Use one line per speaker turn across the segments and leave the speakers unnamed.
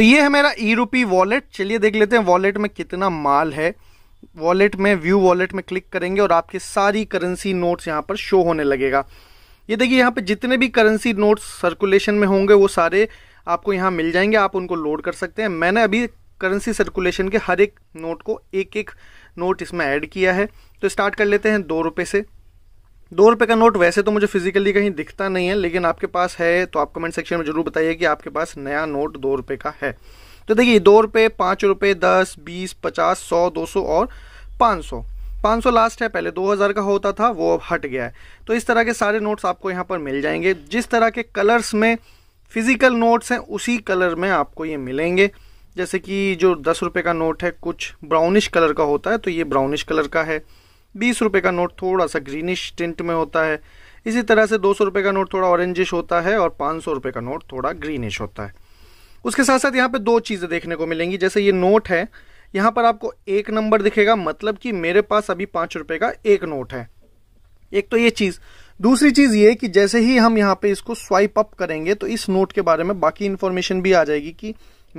तो ये है मेरा ई रूपी वॉलेट चलिए देख लेते हैं वॉलेट में कितना माल है वॉलेट में व्यू वॉलेट में क्लिक करेंगे और आपके सारी करेंसी नोट्स यहाँ पर शो होने लगेगा ये देखिए यहाँ पे जितने भी करेंसी नोट्स सर्कुलेशन में होंगे वो सारे आपको यहाँ मिल जाएंगे आप उनको लोड कर सकते हैं मैंने अभी करेंसी सर्कुलेशन के हर एक नोट को एक एक नोट इसमें ऐड किया है तो स्टार्ट कर लेते हैं दो रुपये से दो रुपये का नोट वैसे तो मुझे फिजिकली कहीं दिखता नहीं है लेकिन आपके पास है तो आप कमेंट सेक्शन में जरूर बताइए कि आपके पास नया नोट दो रुपये का है तो देखिए दो रुपये पाँच रुपये दस बीस पचास सौ दो सौ और पाँच सौ पाँच सौ लास्ट है पहले दो हज़ार का होता था वो अब हट गया है तो इस तरह के सारे नोट्स आपको यहाँ पर मिल जाएंगे जिस तरह के कलर्स में फिजिकल नोट्स हैं उसी कलर में आपको ये मिलेंगे जैसे कि जो दस रुपये का नोट है कुछ ब्राउनिश कलर का होता है तो ये ब्राउनिश कलर का है बीस रुपये का नोट थोड़ा सा ग्रीनिश टिंट में होता है इसी तरह से दो सौ रुपये का नोट थोड़ा ऑरेंजिश होता है और पाँच सौ रुपये का नोट थोड़ा ग्रीनिश होता है उसके साथ साथ यहाँ पे दो चीज़ें देखने को मिलेंगी जैसे ये नोट है यहाँ पर आपको एक नंबर दिखेगा मतलब कि मेरे पास अभी पाँच रुपये का एक नोट है एक तो ये चीज़ दूसरी चीज़ ये कि जैसे ही हम यहाँ पे इसको स्वाइप अप करेंगे तो इस नोट के बारे में बाकी इन्फॉर्मेशन भी आ जाएगी कि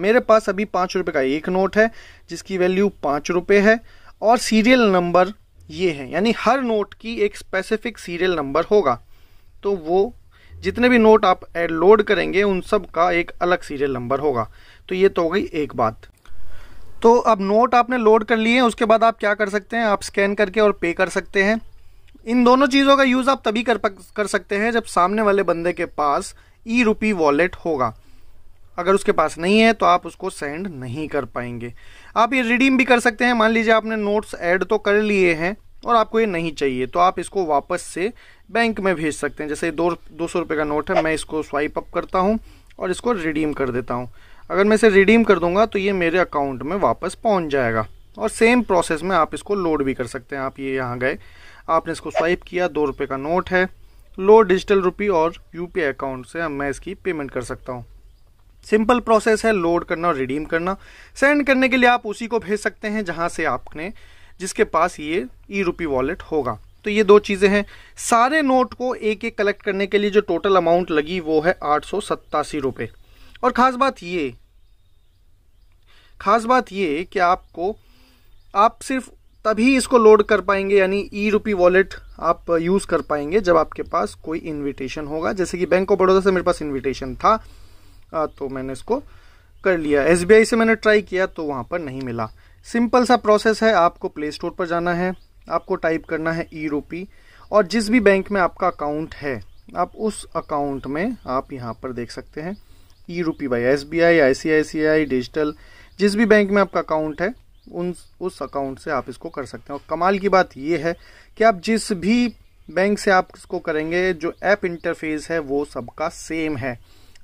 मेरे पास अभी पाँच रुपये का एक नोट है जिसकी वैल्यू पाँच रुपये है और सीरियल नंबर ये हैं यानी हर नोट की एक स्पेसिफिक सीरियल नंबर होगा तो वो जितने भी नोट आप एड लोड करेंगे उन सब का एक अलग सीरियल नंबर होगा तो ये तो हो गई एक बात तो अब नोट आपने लोड कर लिए उसके बाद आप क्या कर सकते हैं आप स्कैन करके और पे कर सकते हैं इन दोनों चीज़ों का यूज़ आप तभी कर कर सकते हैं जब सामने वाले बंदे के पास ई रुपी वॉलेट होगा अगर उसके पास नहीं है तो आप उसको सेंड नहीं कर पाएंगे आप ये रिडीम भी कर सकते हैं मान लीजिए आपने नोट्स ऐड तो कर लिए हैं और आपको ये नहीं चाहिए तो आप इसको वापस से बैंक में भेज सकते हैं जैसे दो दो सौ रुपये का नोट है मैं इसको स्वाइप अप करता हूँ और इसको रिडीम कर देता हूँ अगर मैं इसे रिडीम कर दूंगा तो ये मेरे अकाउंट में वापस पहुँच जाएगा और सेम प्रोसेस में आप इसको लोड भी कर सकते हैं आप ये यहाँ गए आपने इसको स्वाइप किया दो रुपये का नोट है लो डिजिटल रुपी और यू अकाउंट से मैं इसकी पेमेंट कर सकता हूँ सिंपल प्रोसेस है लोड करना और रिडीम करना सेंड करने के लिए आप उसी को भेज सकते हैं जहां से आपने जिसके पास ये ई रूपी वॉलेट होगा तो ये दो चीज़ें हैं सारे नोट को एक एक कलेक्ट करने के लिए जो टोटल अमाउंट लगी वो है आठ सौ सत्तासी रुपये और ख़ास बात ये ख़ास बात ये कि आपको आप सिर्फ तभी इसको लोड कर पाएंगे यानी ई रूपी वॉलेट आप यूज़ कर पाएंगे जब आपके पास कोई इनविटेशन होगा जैसे कि बैंक ऑफ बड़ौदा से मेरे पास इन्विटेशन था आ, तो मैंने इसको कर लिया एस से मैंने ट्राई किया तो वहाँ पर नहीं मिला सिंपल सा प्रोसेस है आपको प्ले स्टोर पर जाना है आपको टाइप करना है ई रूपी और जिस भी बैंक में आपका अकाउंट है आप उस अकाउंट में आप यहाँ पर देख सकते हैं e rupee by S B I I C I C I digital जिस भी बैंक में आपका अकाउंट है उन उस अकाउंट से आप इसको कर सकते हैं और कमाल की बात यह है कि आप जिस भी बैंक से आप इसको करेंगे जो ऐप इंटरफेस है वो सबका सेम है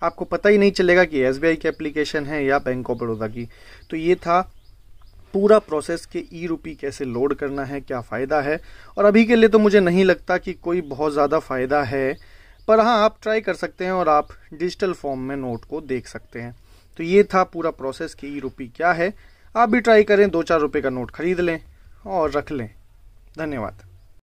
आपको पता ही नहीं चलेगा कि एस की एप्लीकेशन है या बैंक ऑफ बड़ौदा की तो ये था पूरा प्रोसेस के ई रूपी कैसे लोड करना है क्या फ़ायदा है और अभी के लिए तो मुझे नहीं लगता कि कोई बहुत ज़्यादा फ़ायदा है पर हाँ आप ट्राई कर सकते हैं और आप डिजिटल फॉर्म में नोट को देख सकते हैं तो ये था पूरा प्रोसेस कि ई रुपी क्या है आप भी ट्राई करें दो चार रुपये का नोट खरीद लें और रख लें धन्यवाद